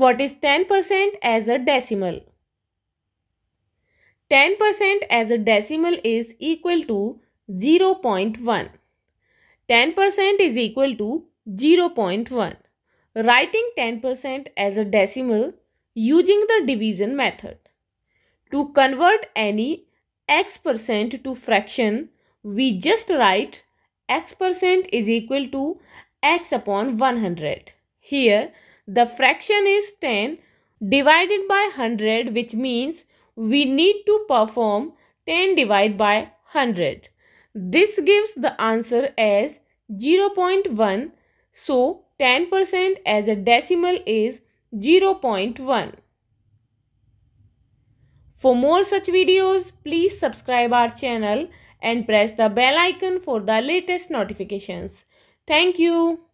What is 10% as a decimal? 10% as a decimal is equal to 0 0.1. 10% is equal to 0 0.1. Writing 10% as a decimal using the division method. To convert any x percent to fraction, we just write x percent is equal to x upon 100. Here, the fraction is 10 divided by 100 which means we need to perform 10 divided by 100. This gives the answer as 0.1. So 10% as a decimal is 0.1. For more such videos, please subscribe our channel and press the bell icon for the latest notifications. Thank you.